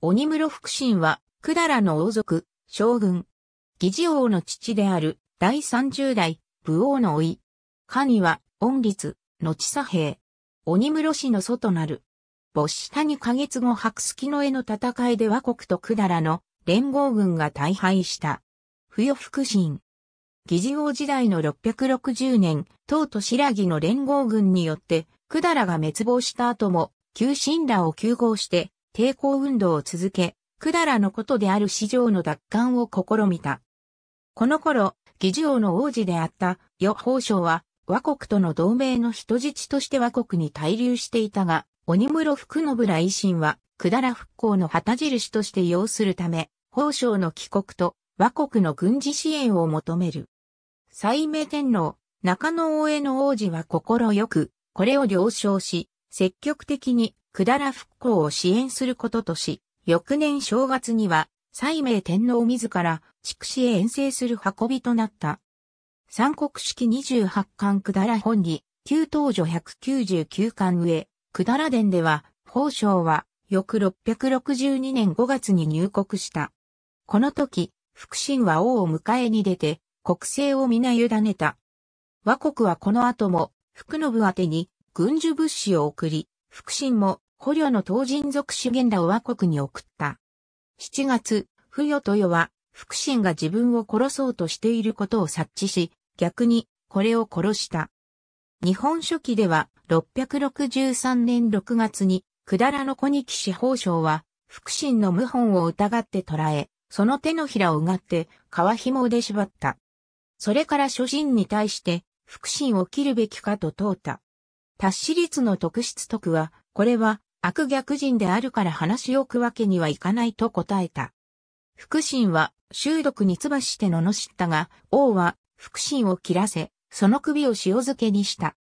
鬼室福神は、百済の王族、将軍。義治王の父である、第三十代、武王の甥。神は、恩律、後左兵。鬼室氏の祖となる。母子谷か月後白月の絵の戦いで和国と百済の連合軍が大敗した。不与福神。義治王時代の660年、唐と白木の連合軍によって、百済が滅亡した後も、旧神羅を休合して、抵抗運動を続け、百済のことである市場の奪還を試みた。この頃、議事王の王子であった与法省は、倭国との同盟の人質として倭国に滞留していたが、鬼室福信ら維新は、百済復興の旗印として要するため、法相の帰国と倭国の軍事支援を求める。西明天皇、中野大江の王子は心よく、これを了承し、積極的にくだら復興を支援することとし、翌年正月には、西明天皇自ら、筑紫へ遠征する運びとなった。三国式二十八巻くだら本に、旧東女199巻上、くだら殿では、宝生は、翌662年5月に入国した。この時、福神は王を迎えに出て、国政を皆委ねた。和国はこの後も、福信宛に軍需物資を送り、福神も捕虜の東人族主元らを倭国に送った。7月、不与豊は、福神が自分を殺そうとしていることを察知し、逆に、これを殺した。日本書紀では、663年6月に、くだらの小に騎士法相は、福神の謀反を疑って捕らえ、その手のひらをうがって、皮紐で縛った。それから諸人に対して、福神を切るべきかと問うた。達私率の特質徳は、これは悪逆人であるから話を置くわけにはいかないと答えた。福神は、修毒に唾して罵ったが、王は、福神を切らせ、その首を塩漬けにした。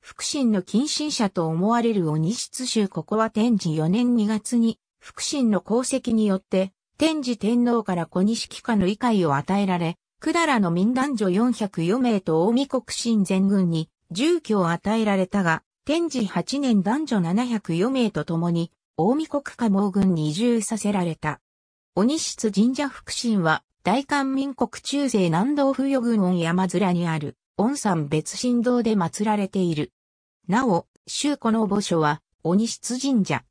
福神の近親者と思われる鬼室州ここは天智4年2月に、福神の功績によって、天智天皇から小西家の遺階を与えられ、百済の民男女404名と大御国神全軍に住居を与えられたが、天智8年男女704名と共に、大見国家盲軍に移住させられた。鬼室神社福神は、大韓民国中世南道風予軍恩山面にある、恩山別神堂で祀られている。なお、周古の墓所は、鬼室神社。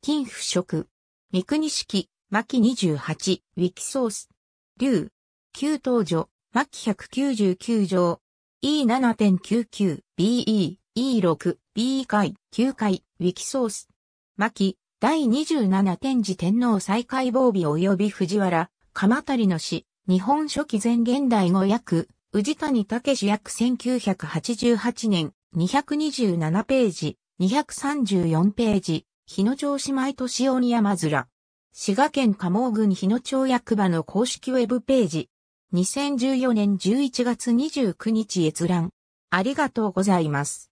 金腐食。三国式、巻28、ウィキソース。竜。旧東女、巻199条。E7.99BE。E6、B 回、9回、ウィキソース。巻、第27天智天皇再解防備及び藤原、鎌足の詩、日本初期前現代語訳、宇治谷武約1988年、227ページ、234ページ、日野町姉妹都市鬼山面。滋賀県加茂郡日野町役場の公式ウェブページ。2014年11月29日閲覧。ありがとうございます。